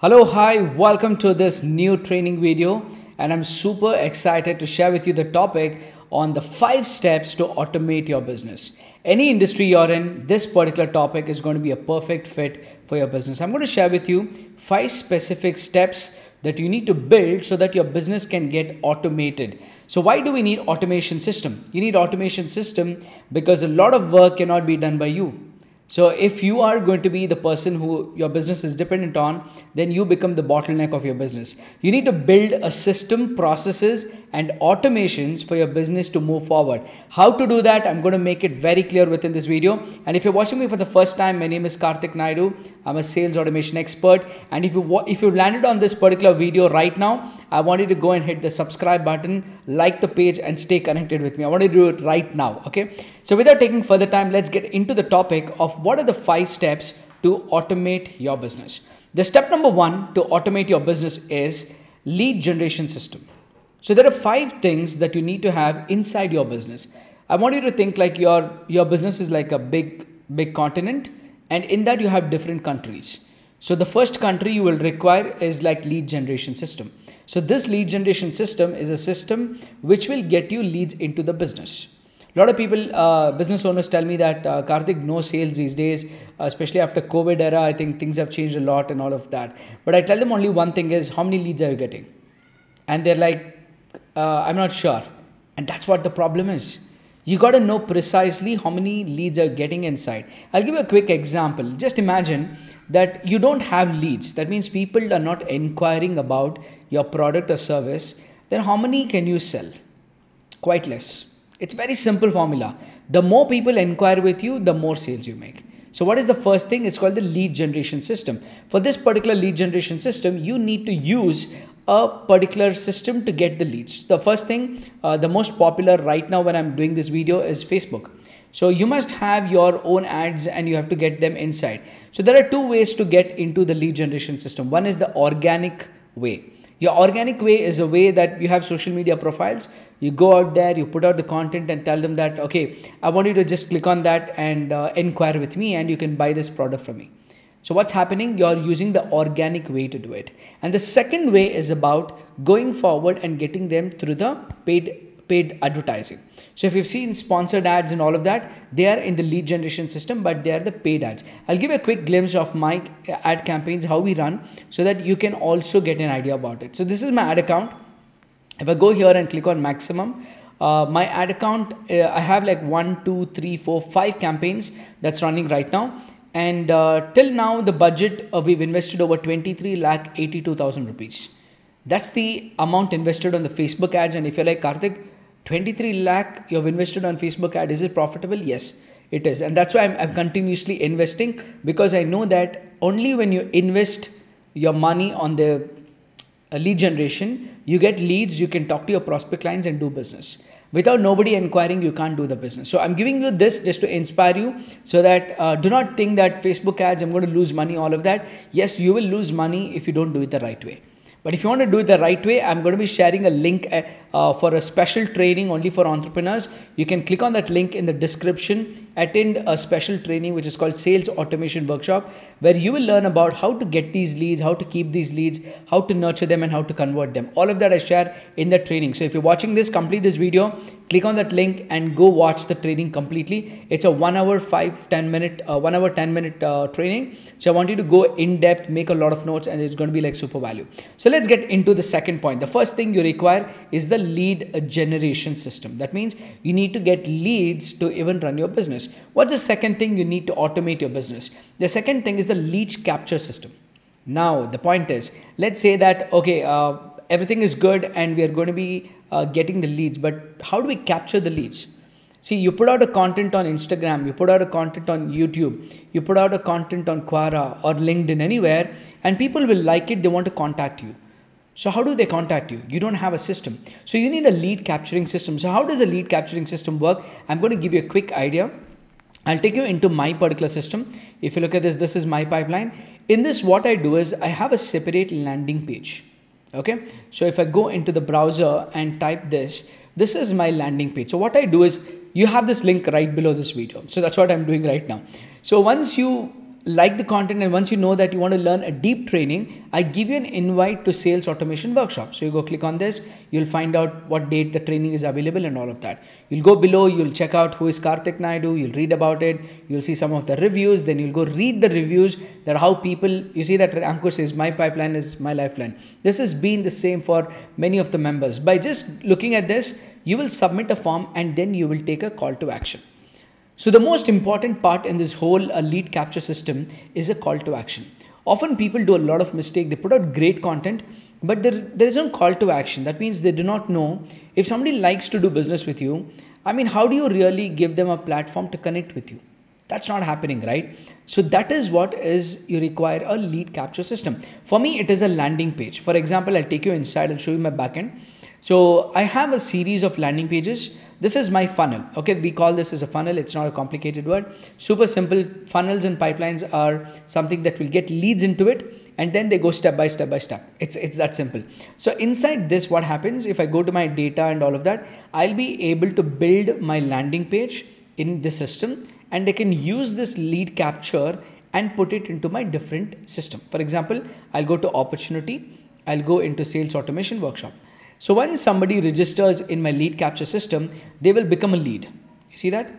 Hello, hi, welcome to this new training video and I'm super excited to share with you the topic on the five steps to automate your business. Any industry you're in, this particular topic is going to be a perfect fit for your business. I'm going to share with you five specific steps that you need to build so that your business can get automated. So why do we need automation system? You need automation system because a lot of work cannot be done by you so if you are going to be the person who your business is dependent on, then you become the bottleneck of your business. You need to build a system, processes, and automations for your business to move forward. How to do that? I'm going to make it very clear within this video. And if you're watching me for the first time, my name is Karthik Naidu. I'm a sales automation expert. And if you if you landed on this particular video right now, I want you to go and hit the subscribe button, like the page, and stay connected with me. I want you to do it right now. Okay. So without taking further time, let's get into the topic of what are the five steps to automate your business. The step number one to automate your business is lead generation system. So there are five things that you need to have inside your business. I want you to think like your, your business is like a big, big continent and in that you have different countries. So the first country you will require is like lead generation system. So this lead generation system is a system which will get you leads into the business lot of people, uh, business owners tell me that uh, Karthik, no sales these days, uh, especially after COVID era. I think things have changed a lot and all of that. But I tell them only one thing is how many leads are you getting? And they're like, uh, I'm not sure. And that's what the problem is. You got to know precisely how many leads are getting inside. I'll give you a quick example. Just imagine that you don't have leads. That means people are not inquiring about your product or service. Then how many can you sell? Quite less it's very simple formula. The more people inquire with you, the more sales you make. So what is the first thing? It's called the lead generation system. For this particular lead generation system, you need to use a particular system to get the leads. The first thing, uh, the most popular right now when I'm doing this video is Facebook. So you must have your own ads and you have to get them inside. So there are two ways to get into the lead generation system. One is the organic way. Your organic way is a way that you have social media profiles. You go out there, you put out the content and tell them that, okay, I want you to just click on that and uh, inquire with me and you can buy this product from me. So, what's happening? You're using the organic way to do it. And the second way is about going forward and getting them through the paid paid advertising. So if you've seen sponsored ads and all of that, they are in the lead generation system, but they are the paid ads. I'll give a quick glimpse of my ad campaigns, how we run, so that you can also get an idea about it. So this is my ad account. If I go here and click on maximum, uh, my ad account, uh, I have like one, two, three, four, five campaigns that's running right now. And uh, till now, the budget uh, we've invested over 23 lakh 82,000 rupees. That's the amount invested on the Facebook ads. And if you're like Karthik, 23 lakh you've invested on Facebook ad. Is it profitable? Yes, it is. And that's why I'm, I'm continuously investing because I know that only when you invest your money on the uh, lead generation, you get leads, you can talk to your prospect clients and do business. Without nobody inquiring, you can't do the business. So I'm giving you this just to inspire you so that uh, do not think that Facebook ads, I'm going to lose money, all of that. Yes, you will lose money if you don't do it the right way. But if you want to do it the right way, I'm going to be sharing a link. Uh, uh, for a special training only for entrepreneurs. You can click on that link in the description, attend a special training which is called Sales Automation Workshop, where you will learn about how to get these leads, how to keep these leads, how to nurture them, and how to convert them. All of that I share in the training. So if you're watching this, complete this video, click on that link and go watch the training completely. It's a one hour, five, 10 minute, uh, one hour, 10 minute uh, training. So I want you to go in depth, make a lot of notes, and it's going to be like super value. So let's get into the second point. The first thing you require is the a lead generation system. That means you need to get leads to even run your business. What's the second thing you need to automate your business? The second thing is the lead capture system. Now, the point is, let's say that, okay, uh, everything is good and we are going to be uh, getting the leads, but how do we capture the leads? See, you put out a content on Instagram, you put out a content on YouTube, you put out a content on Quora or LinkedIn, anywhere, and people will like it, they want to contact you. So how do they contact you? You don't have a system. So you need a lead capturing system. So how does a lead capturing system work? I'm going to give you a quick idea. I'll take you into my particular system. If you look at this, this is my pipeline. In this, what I do is I have a separate landing page. Okay. So if I go into the browser and type this, this is my landing page. So what I do is you have this link right below this video. So that's what I'm doing right now. So once you like the content and once you know that you want to learn a deep training i give you an invite to sales automation workshop so you go click on this you'll find out what date the training is available and all of that you'll go below you'll check out who is karthik naidu you'll read about it you'll see some of the reviews then you'll go read the reviews that how people you see that ankur says my pipeline is my lifeline this has been the same for many of the members by just looking at this you will submit a form and then you will take a call to action so the most important part in this whole uh, lead capture system is a call to action. Often people do a lot of mistake. They put out great content, but there, there is no call to action. That means they do not know if somebody likes to do business with you. I mean, how do you really give them a platform to connect with you? That's not happening, right? So that is what is you require a lead capture system. For me, it is a landing page. For example, I'll take you inside and show you my backend. So I have a series of landing pages this is my funnel. Okay, we call this as a funnel. It's not a complicated word. Super simple. Funnels and pipelines are something that will get leads into it and then they go step by step by step. It's, it's that simple. So inside this, what happens if I go to my data and all of that, I'll be able to build my landing page in the system and I can use this lead capture and put it into my different system. For example, I'll go to opportunity. I'll go into sales automation workshop. So when somebody registers in my lead capture system, they will become a lead. You see that?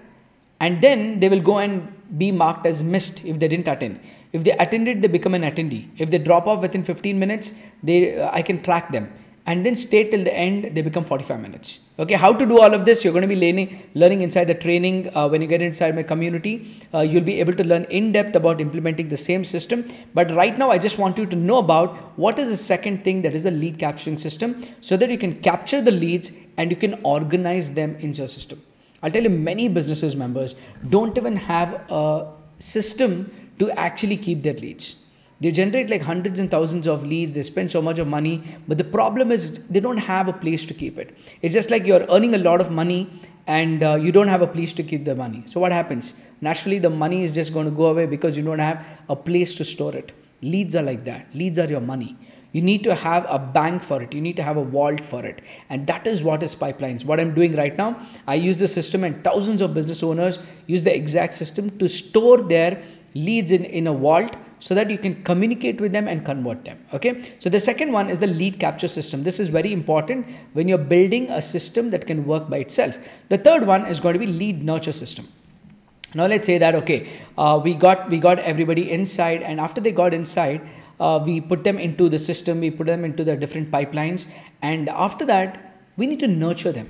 And then they will go and be marked as missed if they didn't attend. If they attended, they become an attendee. If they drop off within 15 minutes, they uh, I can track them and then stay till the end they become 45 minutes okay how to do all of this you're going to be learning learning inside the training uh, when you get inside my community uh, you'll be able to learn in depth about implementing the same system but right now i just want you to know about what is the second thing that is the lead capturing system so that you can capture the leads and you can organize them in your system i'll tell you many businesses members don't even have a system to actually keep their leads they generate like hundreds and thousands of leads, they spend so much of money, but the problem is they don't have a place to keep it. It's just like you're earning a lot of money and uh, you don't have a place to keep the money. So what happens? Naturally, the money is just going to go away because you don't have a place to store it. Leads are like that. Leads are your money. You need to have a bank for it. You need to have a vault for it. And that is what is pipelines. What I'm doing right now, I use the system and thousands of business owners use the exact system to store their leads in, in a vault so that you can communicate with them and convert them. Okay. So the second one is the lead capture system. This is very important when you're building a system that can work by itself. The third one is going to be lead nurture system. Now let's say that okay, uh, we got we got everybody inside, and after they got inside, uh, we put them into the system, we put them into the different pipelines, and after that, we need to nurture them.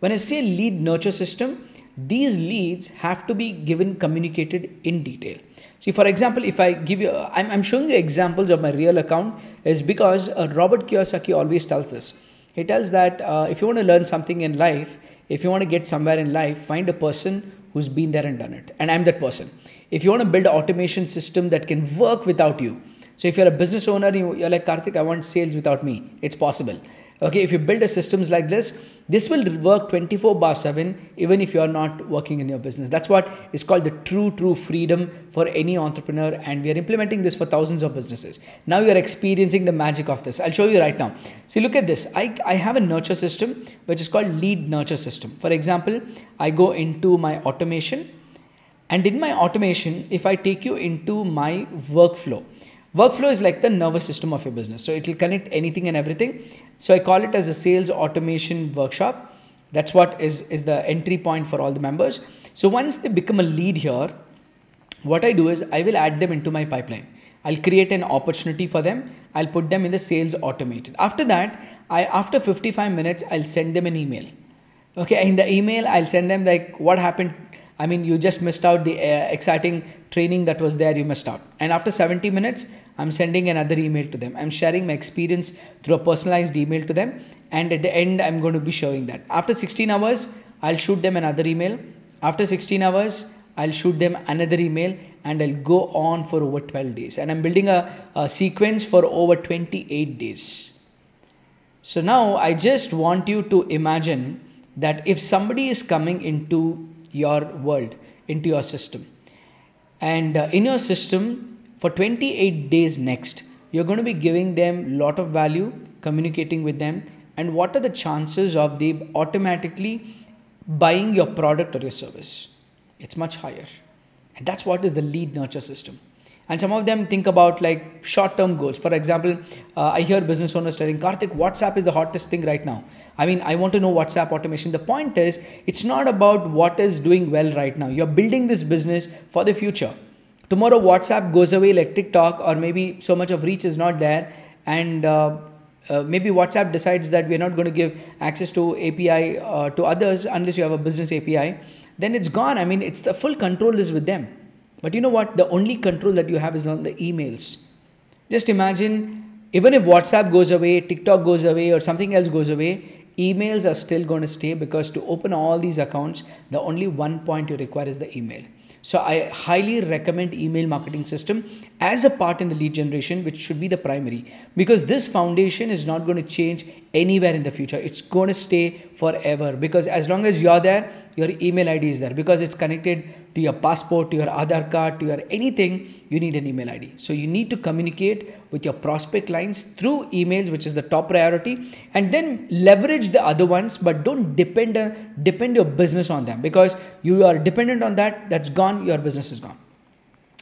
When I say lead nurture system, these leads have to be given communicated in detail see for example if i give you uh, i'm, I'm showing you examples of my real account is because uh, robert kiyosaki always tells this he tells that uh, if you want to learn something in life if you want to get somewhere in life find a person who's been there and done it and i'm that person if you want to build an automation system that can work without you so if you're a business owner you're like karthik i want sales without me it's possible okay if you build a systems like this this will work 24 bar 7 even if you are not working in your business that's what is called the true true freedom for any entrepreneur and we are implementing this for thousands of businesses now you are experiencing the magic of this i'll show you right now see look at this i, I have a nurture system which is called lead nurture system for example i go into my automation and in my automation if i take you into my workflow Workflow is like the nervous system of your business. So it will connect anything and everything. So I call it as a sales automation workshop. That's what is, is the entry point for all the members. So once they become a lead here, what I do is I will add them into my pipeline. I'll create an opportunity for them. I'll put them in the sales automated. After that, I after 55 minutes, I'll send them an email. Okay, in the email, I'll send them like what happened I mean, you just missed out the uh, exciting training that was there, you missed out. And after 70 minutes, I'm sending another email to them. I'm sharing my experience through a personalized email to them. And at the end, I'm going to be showing that. After 16 hours, I'll shoot them another email. After 16 hours, I'll shoot them another email and I'll go on for over 12 days. And I'm building a, a sequence for over 28 days. So now I just want you to imagine that if somebody is coming into your world, into your system. And uh, in your system, for 28 days next, you're going to be giving them lot of value, communicating with them. And what are the chances of the automatically buying your product or your service? It's much higher. And that's what is the lead nurture system and some of them think about like short-term goals for example uh, i hear business owners telling karthik whatsapp is the hottest thing right now i mean i want to know whatsapp automation the point is it's not about what is doing well right now you're building this business for the future tomorrow whatsapp goes away like tiktok or maybe so much of reach is not there and uh, uh, maybe WhatsApp decides that we're not going to give access to API uh, to others unless you have a business API, then it's gone. I mean, it's the full control is with them. But you know what? The only control that you have is on the emails. Just imagine, even if WhatsApp goes away, TikTok goes away, or something else goes away, emails are still going to stay because to open all these accounts, the only one point you require is the email. So I highly recommend email marketing system as a part in the lead generation, which should be the primary, because this foundation is not going to change anywhere in the future. It's going to stay forever because as long as you're there, your email id is there because it's connected to your passport to your other card to your anything you need an email id so you need to communicate with your prospect lines through emails which is the top priority and then leverage the other ones but don't depend uh, depend your business on them because you are dependent on that that's gone your business is gone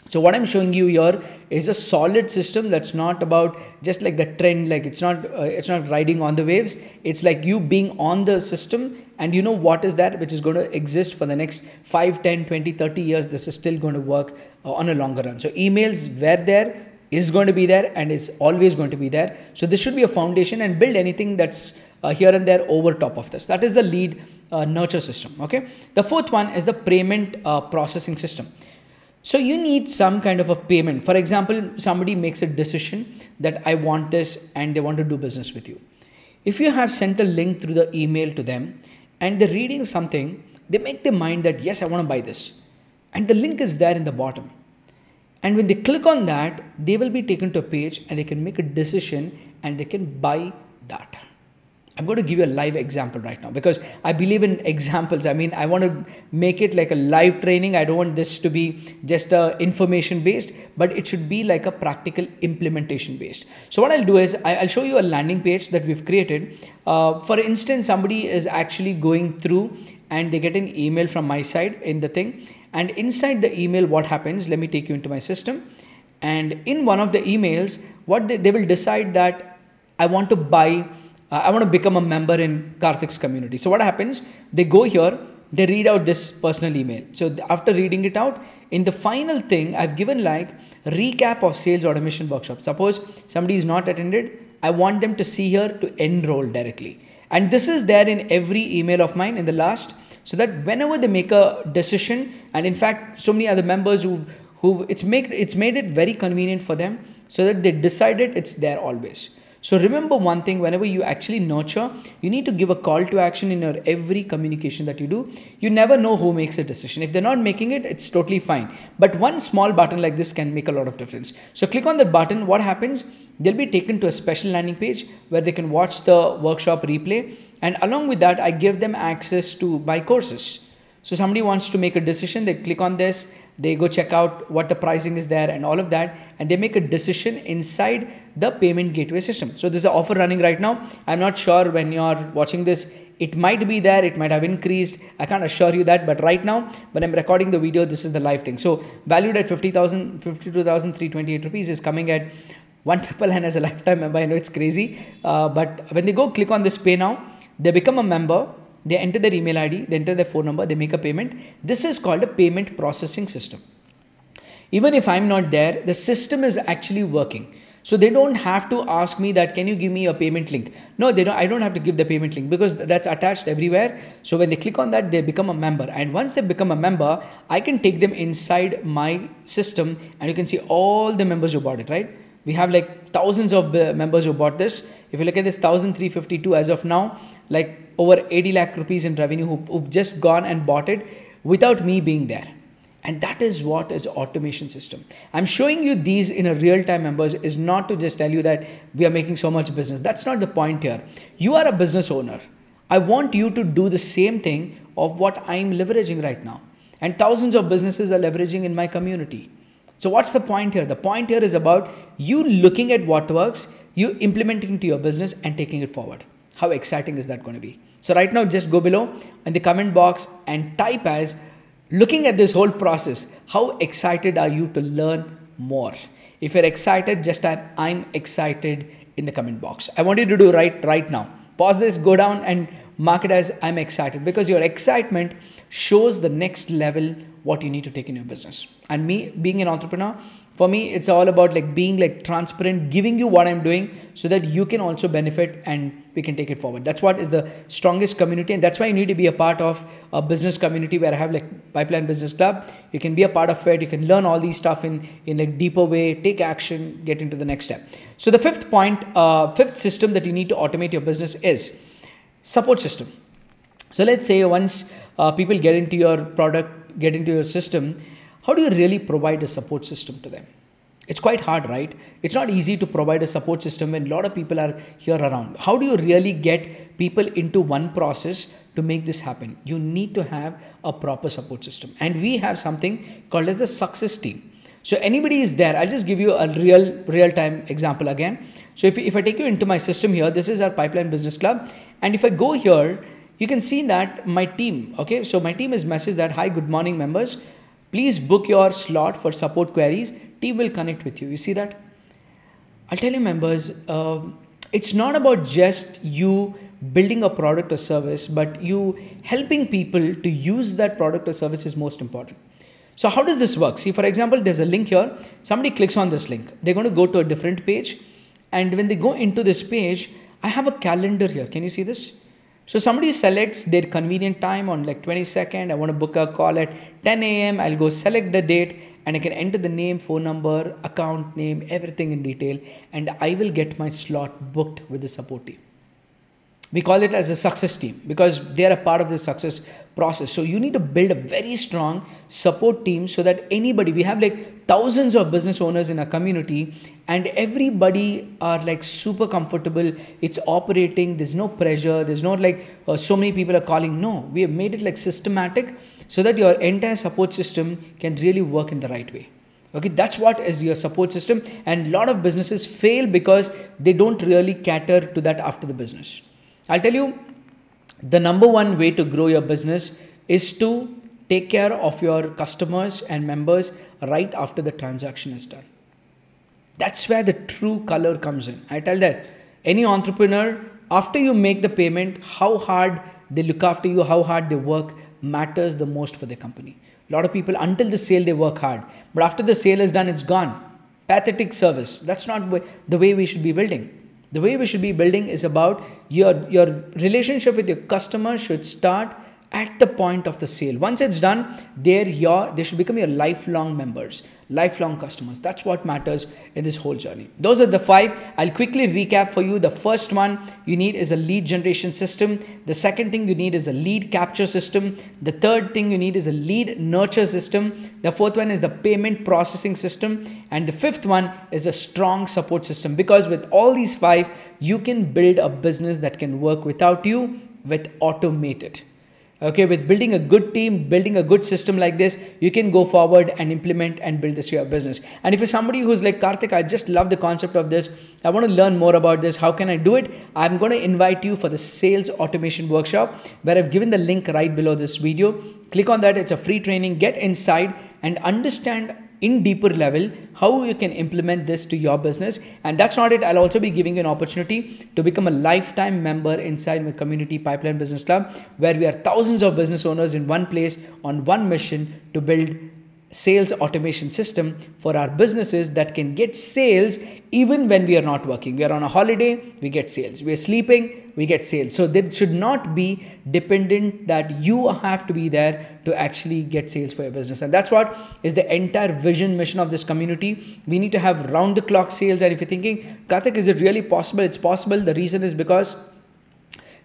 so what I'm showing you here is a solid system that's not about just like the trend, like it's not uh, it's not riding on the waves. It's like you being on the system and you know what is that which is going to exist for the next 5, 10, 20, 30 years. This is still going to work uh, on a longer run. So emails were there, is going to be there and is always going to be there. So this should be a foundation and build anything that's uh, here and there over top of this. That is the lead uh, nurture system. Okay. The fourth one is the payment uh, processing system. So you need some kind of a payment. For example, somebody makes a decision that I want this and they want to do business with you. If you have sent a link through the email to them and they're reading something, they make their mind that yes, I want to buy this. And the link is there in the bottom. And when they click on that, they will be taken to a page and they can make a decision and they can buy that. I'm going to give you a live example right now because I believe in examples. I mean, I want to make it like a live training. I don't want this to be just a uh, information based, but it should be like a practical implementation based. So what I'll do is I'll show you a landing page that we've created. Uh, for instance, somebody is actually going through and they get an email from my side in the thing. And inside the email, what happens? Let me take you into my system. And in one of the emails, what they, they will decide that I want to buy uh, I want to become a member in Karthik's community. So what happens? They go here, they read out this personal email. So after reading it out, in the final thing, I've given like recap of sales automation workshop. Suppose somebody is not attended, I want them to see here to enroll directly. And this is there in every email of mine in the last, so that whenever they make a decision, and in fact, so many other members who who it's make it's made it very convenient for them so that they decided it's there always. So remember one thing whenever you actually nurture, you need to give a call to action in your every communication that you do. You never know who makes a decision. If they're not making it, it's totally fine. But one small button like this can make a lot of difference. So click on the button. What happens? They'll be taken to a special landing page where they can watch the workshop replay. And along with that, I give them access to my courses. So somebody wants to make a decision, they click on this they go check out what the pricing is there and all of that and they make a decision inside the payment gateway system so there's an offer running right now i'm not sure when you're watching this it might be there it might have increased i can't assure you that but right now when i'm recording the video this is the live thing so valued at 50000 52328 rupees is coming at one triple and as a lifetime member i know it's crazy uh, but when they go click on this pay now they become a member they enter their email ID, they enter their phone number, they make a payment. This is called a payment processing system. Even if I'm not there, the system is actually working. So they don't have to ask me that can you give me a payment link? No, they don't I don't have to give the payment link because that's attached everywhere. So when they click on that, they become a member. And once they become a member, I can take them inside my system and you can see all the members who bought it, right? we have like thousands of members who bought this if you look at this 1352 as of now like over 80 lakh rupees in revenue who, who've just gone and bought it without me being there and that is what is automation system i'm showing you these in a real time members is not to just tell you that we are making so much business that's not the point here you are a business owner i want you to do the same thing of what i'm leveraging right now and thousands of businesses are leveraging in my community so what's the point here? The point here is about you looking at what works, you implementing to your business and taking it forward. How exciting is that going to be? So right now, just go below in the comment box and type as looking at this whole process. How excited are you to learn more? If you're excited, just type I'm excited in the comment box. I want you to do right right now. Pause this, go down and mark it as I'm excited because your excitement shows the next level what you need to take in your business. And me being an entrepreneur, for me, it's all about like being like transparent, giving you what I'm doing so that you can also benefit and we can take it forward. That's what is the strongest community. And that's why you need to be a part of a business community where I have like Pipeline Business Club. You can be a part of it. You can learn all these stuff in, in a deeper way, take action, get into the next step. So the fifth point, uh, fifth system that you need to automate your business is support system. So let's say once uh, people get into your product get into your system, how do you really provide a support system to them? It's quite hard, right? It's not easy to provide a support system when a lot of people are here around. How do you really get people into one process to make this happen? You need to have a proper support system. And we have something called as the success team. So anybody is there. I'll just give you a real real time example again. So if, if I take you into my system here, this is our pipeline business club. And if I go here you can see that my team, okay, so my team is messaged that, hi, good morning members. Please book your slot for support queries. Team will connect with you. You see that? I'll tell you members, uh, it's not about just you building a product or service, but you helping people to use that product or service is most important. So how does this work? See, for example, there's a link here. Somebody clicks on this link. They're going to go to a different page. And when they go into this page, I have a calendar here. Can you see this? So somebody selects their convenient time on like 22nd. I want to book a call at 10 a.m. I'll go select the date and I can enter the name, phone number, account name, everything in detail, and I will get my slot booked with the support team. We call it as a success team because they are a part of the success process. So you need to build a very strong support team so that anybody, we have like thousands of business owners in our community and everybody are like super comfortable. It's operating, there's no pressure, there's not like uh, so many people are calling. No, we have made it like systematic so that your entire support system can really work in the right way okay that's what is your support system and a lot of businesses fail because they don't really cater to that after the business I'll tell you the number one way to grow your business is to take care of your customers and members right after the transaction is done. That's where the true color comes in. I tell that any entrepreneur, after you make the payment, how hard they look after you, how hard they work matters the most for the company. A lot of people, until the sale, they work hard. But after the sale is done, it's gone. Pathetic service. That's not the way we should be building the way we should be building is about your your relationship with your customer should start at the point of the sale. Once it's done, they're your they should become your lifelong members, lifelong customers. That's what matters in this whole journey. Those are the five. I'll quickly recap for you. The first one you need is a lead generation system. The second thing you need is a lead capture system. The third thing you need is a lead nurture system. The fourth one is the payment processing system. And the fifth one is a strong support system. Because with all these five, you can build a business that can work without you with automated okay with building a good team building a good system like this you can go forward and implement and build this your business and if you're somebody who's like karthik i just love the concept of this i want to learn more about this how can i do it i'm going to invite you for the sales automation workshop where i've given the link right below this video click on that it's a free training get inside and understand in deeper level how you can implement this to your business and that's not it i'll also be giving you an opportunity to become a lifetime member inside my community pipeline business club where we are thousands of business owners in one place on one mission to build sales automation system for our businesses that can get sales even when we are not working. We are on a holiday, we get sales. We are sleeping, we get sales. So there should not be dependent that you have to be there to actually get sales for your business. And that's what is the entire vision mission of this community. We need to have round the clock sales. And if you're thinking, Karthik, is it really possible? It's possible. The reason is because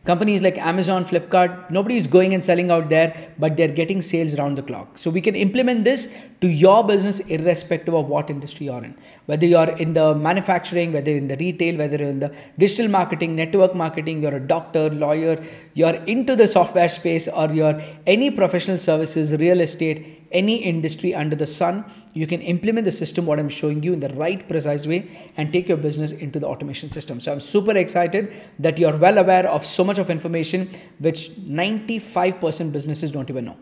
Companies like Amazon, Flipkart, nobody is going and selling out there, but they're getting sales round the clock. So we can implement this to your business irrespective of what industry you're in. Whether you're in the manufacturing, whether in the retail, whether in the digital marketing, network marketing, you're a doctor, lawyer, you're into the software space or you're any professional services, real estate, any industry under the sun. You can implement the system, what I'm showing you, in the right precise way and take your business into the automation system. So I'm super excited that you're well aware of so much of information which 95% businesses don't even know.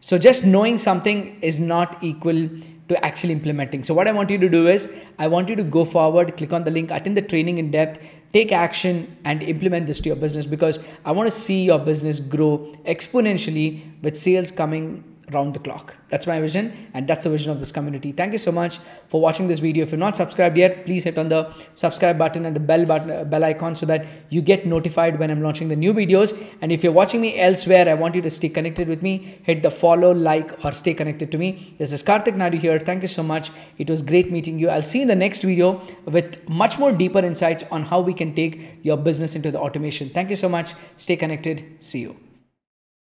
So just knowing something is not equal to actually implementing. So what I want you to do is I want you to go forward, click on the link, attend the training in depth, take action and implement this to your business because I want to see your business grow exponentially with sales coming round the clock. That's my vision and that's the vision of this community. Thank you so much for watching this video. If you're not subscribed yet, please hit on the subscribe button and the bell button, uh, bell icon so that you get notified when I'm launching the new videos. And if you're watching me elsewhere, I want you to stay connected with me. Hit the follow, like or stay connected to me. This is Karthik Nadu here. Thank you so much. It was great meeting you. I'll see you in the next video with much more deeper insights on how we can take your business into the automation. Thank you so much. Stay connected. See you.